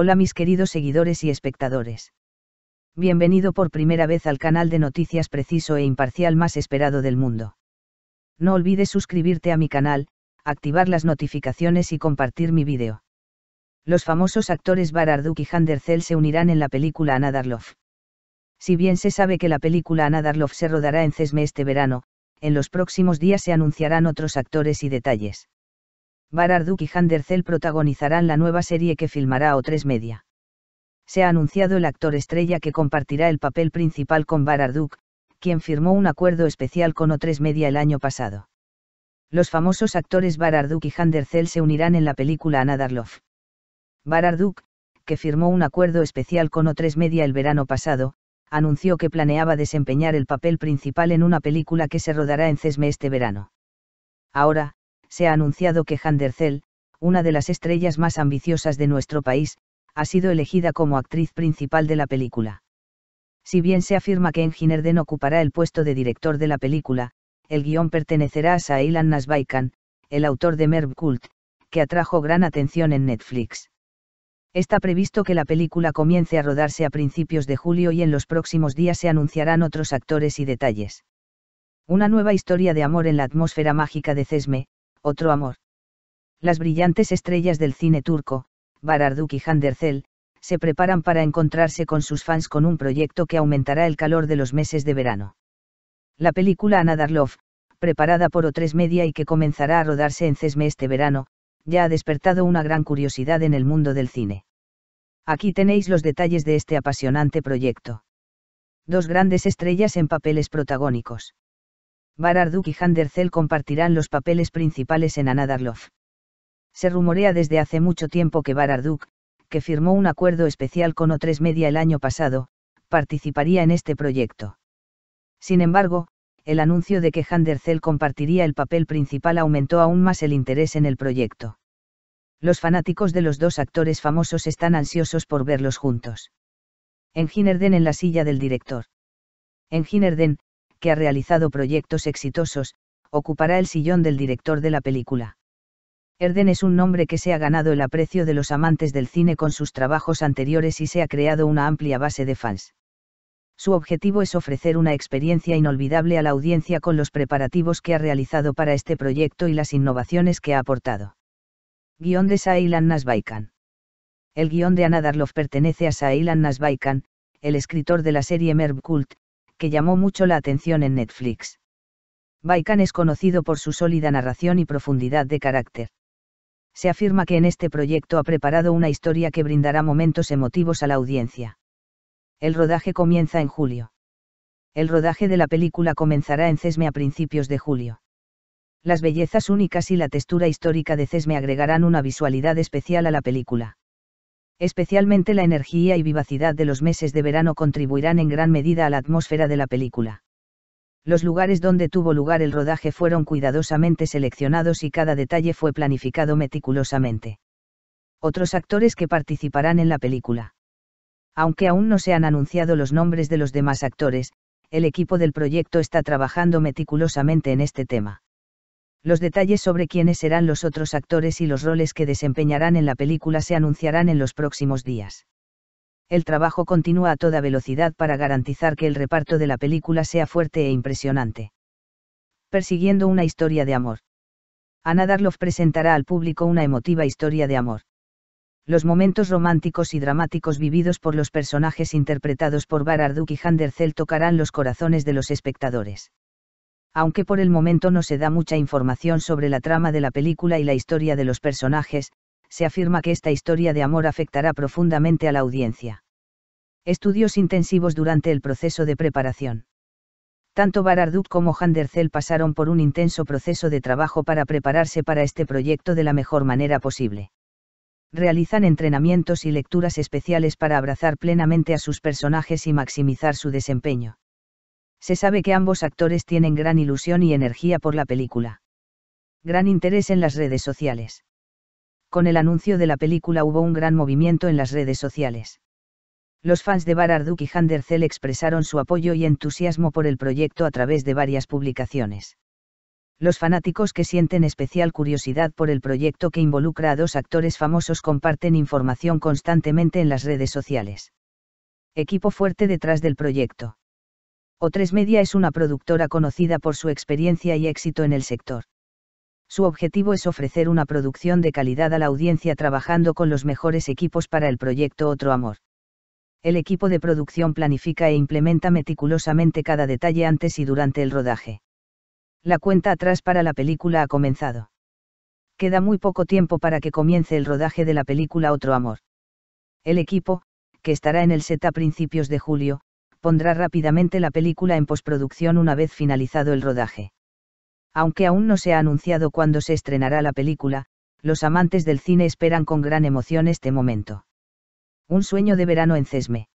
Hola mis queridos seguidores y espectadores. Bienvenido por primera vez al canal de noticias preciso e imparcial más esperado del mundo. No olvides suscribirte a mi canal, activar las notificaciones y compartir mi vídeo. Los famosos actores Bararduk y Zell se unirán en la película Anadarlov. Si bien se sabe que la película Anadarlov se rodará en Cesme este verano, en los próximos días se anunciarán otros actores y detalles. Bararduk y Handercel protagonizarán la nueva serie que filmará O3 Media. Se ha anunciado el actor estrella que compartirá el papel principal con Bararduk, quien firmó un acuerdo especial con O3 Media el año pasado. Los famosos actores Bararduk y Handercel se unirán en la película Another Love. Bararduk, que firmó un acuerdo especial con O3 Media el verano pasado, anunció que planeaba desempeñar el papel principal en una película que se rodará en Cesme este verano. Ahora, se ha anunciado que Handercel, una de las estrellas más ambiciosas de nuestro país, ha sido elegida como actriz principal de la película. Si bien se afirma que Enginerden ocupará el puesto de director de la película, el guión pertenecerá a Sailan Nasbaikan, el autor de Merv Cult, que atrajo gran atención en Netflix. Está previsto que la película comience a rodarse a principios de julio y en los próximos días se anunciarán otros actores y detalles. Una nueva historia de amor en la atmósfera mágica de Cesme, otro amor. Las brillantes estrellas del cine turco, Bararduk y Handerzel, se preparan para encontrarse con sus fans con un proyecto que aumentará el calor de los meses de verano. La película Anadarlov, preparada por o Media y que comenzará a rodarse en Cesme este verano, ya ha despertado una gran curiosidad en el mundo del cine. Aquí tenéis los detalles de este apasionante proyecto. Dos grandes estrellas en papeles protagónicos. Bararduk y Handerzel compartirán los papeles principales en Another Se rumorea desde hace mucho tiempo que Bararduk, que firmó un acuerdo especial con O3 Media el año pasado, participaría en este proyecto. Sin embargo, el anuncio de que Handerzel compartiría el papel principal aumentó aún más el interés en el proyecto. Los fanáticos de los dos actores famosos están ansiosos por verlos juntos. En Ginerden en la silla del director. En Ginerden, que ha realizado proyectos exitosos, ocupará el sillón del director de la película. Erden es un nombre que se ha ganado el aprecio de los amantes del cine con sus trabajos anteriores y se ha creado una amplia base de fans. Su objetivo es ofrecer una experiencia inolvidable a la audiencia con los preparativos que ha realizado para este proyecto y las innovaciones que ha aportado. Guión de Sailan Nasbaikan. El guión de Anadarlov pertenece a Sailan Nasbaikan, el escritor de la serie Merv Kult, que llamó mucho la atención en Netflix. Baikan es conocido por su sólida narración y profundidad de carácter. Se afirma que en este proyecto ha preparado una historia que brindará momentos emotivos a la audiencia. El rodaje comienza en julio. El rodaje de la película comenzará en Cesme a principios de julio. Las bellezas únicas y la textura histórica de Cesme agregarán una visualidad especial a la película especialmente la energía y vivacidad de los meses de verano contribuirán en gran medida a la atmósfera de la película. Los lugares donde tuvo lugar el rodaje fueron cuidadosamente seleccionados y cada detalle fue planificado meticulosamente. Otros actores que participarán en la película. Aunque aún no se han anunciado los nombres de los demás actores, el equipo del proyecto está trabajando meticulosamente en este tema. Los detalles sobre quiénes serán los otros actores y los roles que desempeñarán en la película se anunciarán en los próximos días. El trabajo continúa a toda velocidad para garantizar que el reparto de la película sea fuerte e impresionante. Persiguiendo una historia de amor. Anna Darloff presentará al público una emotiva historia de amor. Los momentos románticos y dramáticos vividos por los personajes interpretados por varaduk y Hander tocarán los corazones de los espectadores aunque por el momento no se da mucha información sobre la trama de la película y la historia de los personajes, se afirma que esta historia de amor afectará profundamente a la audiencia. Estudios intensivos durante el proceso de preparación. Tanto Bararduk como Handercel pasaron por un intenso proceso de trabajo para prepararse para este proyecto de la mejor manera posible. Realizan entrenamientos y lecturas especiales para abrazar plenamente a sus personajes y maximizar su desempeño se sabe que ambos actores tienen gran ilusión y energía por la película. Gran interés en las redes sociales. Con el anuncio de la película hubo un gran movimiento en las redes sociales. Los fans de Bararduk y Handercel expresaron su apoyo y entusiasmo por el proyecto a través de varias publicaciones. Los fanáticos que sienten especial curiosidad por el proyecto que involucra a dos actores famosos comparten información constantemente en las redes sociales. Equipo fuerte detrás del proyecto o3 Media es una productora conocida por su experiencia y éxito en el sector. Su objetivo es ofrecer una producción de calidad a la audiencia trabajando con los mejores equipos para el proyecto Otro Amor. El equipo de producción planifica e implementa meticulosamente cada detalle antes y durante el rodaje. La cuenta atrás para la película ha comenzado. Queda muy poco tiempo para que comience el rodaje de la película Otro Amor. El equipo, que estará en el set a principios de julio, pondrá rápidamente la película en postproducción una vez finalizado el rodaje. Aunque aún no se ha anunciado cuándo se estrenará la película, los amantes del cine esperan con gran emoción este momento. Un sueño de verano en Cesme.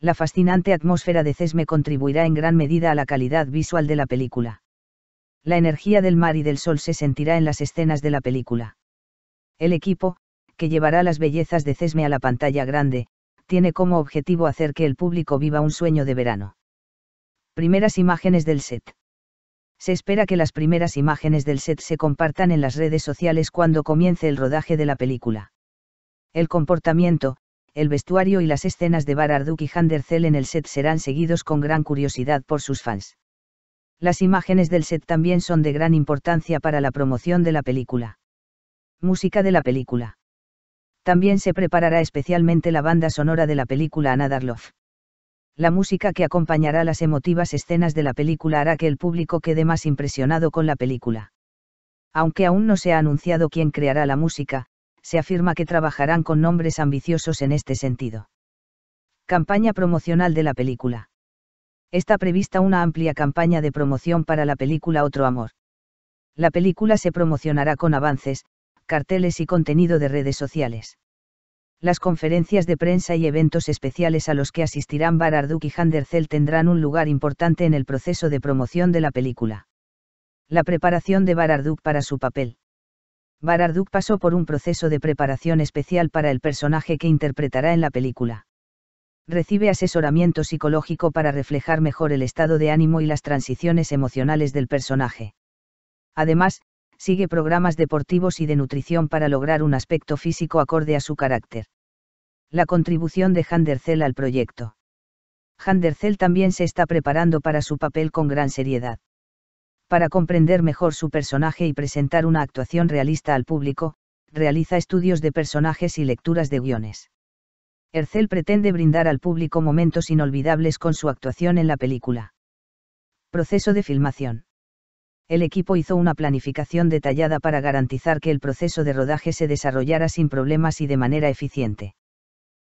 La fascinante atmósfera de Cesme contribuirá en gran medida a la calidad visual de la película. La energía del mar y del sol se sentirá en las escenas de la película. El equipo, que llevará las bellezas de Cesme a la pantalla grande, tiene como objetivo hacer que el público viva un sueño de verano. Primeras imágenes del set. Se espera que las primeras imágenes del set se compartan en las redes sociales cuando comience el rodaje de la película. El comportamiento, el vestuario y las escenas de Bararduk y Handercel en el set serán seguidos con gran curiosidad por sus fans. Las imágenes del set también son de gran importancia para la promoción de la película. Música de la película. También se preparará especialmente la banda sonora de la película Another Love. La música que acompañará las emotivas escenas de la película hará que el público quede más impresionado con la película. Aunque aún no se ha anunciado quién creará la música, se afirma que trabajarán con nombres ambiciosos en este sentido. Campaña promocional de la película. Está prevista una amplia campaña de promoción para la película Otro Amor. La película se promocionará con avances, carteles y contenido de redes sociales. Las conferencias de prensa y eventos especiales a los que asistirán Bararduk y Handercel tendrán un lugar importante en el proceso de promoción de la película. La preparación de Bararduk para su papel. Bararduk pasó por un proceso de preparación especial para el personaje que interpretará en la película. Recibe asesoramiento psicológico para reflejar mejor el estado de ánimo y las transiciones emocionales del personaje. Además, sigue programas deportivos y de nutrición para lograr un aspecto físico acorde a su carácter. La contribución de Handercel al proyecto. Handercel también se está preparando para su papel con gran seriedad. Para comprender mejor su personaje y presentar una actuación realista al público, realiza estudios de personajes y lecturas de guiones. Hercel pretende brindar al público momentos inolvidables con su actuación en la película. Proceso de filmación el equipo hizo una planificación detallada para garantizar que el proceso de rodaje se desarrollara sin problemas y de manera eficiente.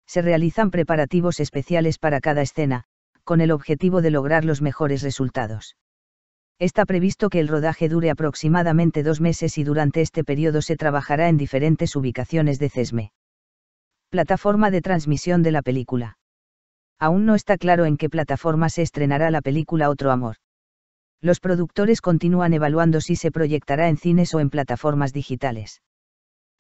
Se realizan preparativos especiales para cada escena, con el objetivo de lograr los mejores resultados. Está previsto que el rodaje dure aproximadamente dos meses y durante este periodo se trabajará en diferentes ubicaciones de CESME. Plataforma de transmisión de la película. Aún no está claro en qué plataforma se estrenará la película Otro Amor los productores continúan evaluando si se proyectará en cines o en plataformas digitales.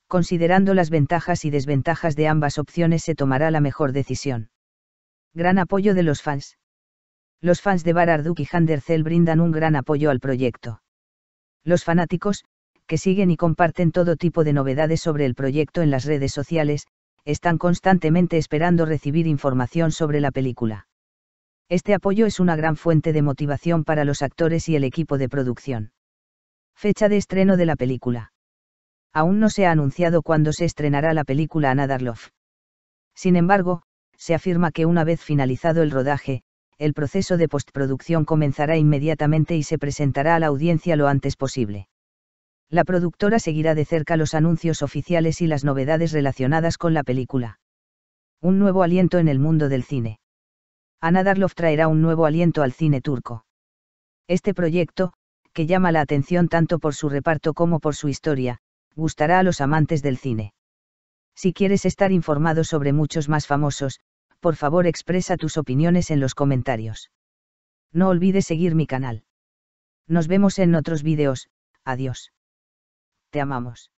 Considerando las ventajas y desventajas de ambas opciones se tomará la mejor decisión. Gran apoyo de los fans. Los fans de Bararduk y Handercel brindan un gran apoyo al proyecto. Los fanáticos, que siguen y comparten todo tipo de novedades sobre el proyecto en las redes sociales, están constantemente esperando recibir información sobre la película. Este apoyo es una gran fuente de motivación para los actores y el equipo de producción. Fecha de estreno de la película. Aún no se ha anunciado cuándo se estrenará la película Anna Love. Sin embargo, se afirma que una vez finalizado el rodaje, el proceso de postproducción comenzará inmediatamente y se presentará a la audiencia lo antes posible. La productora seguirá de cerca los anuncios oficiales y las novedades relacionadas con la película. Un nuevo aliento en el mundo del cine. Ana traerá un nuevo aliento al cine turco. Este proyecto, que llama la atención tanto por su reparto como por su historia, gustará a los amantes del cine. Si quieres estar informado sobre muchos más famosos, por favor expresa tus opiniones en los comentarios. No olvides seguir mi canal. Nos vemos en otros vídeos, adiós. Te amamos.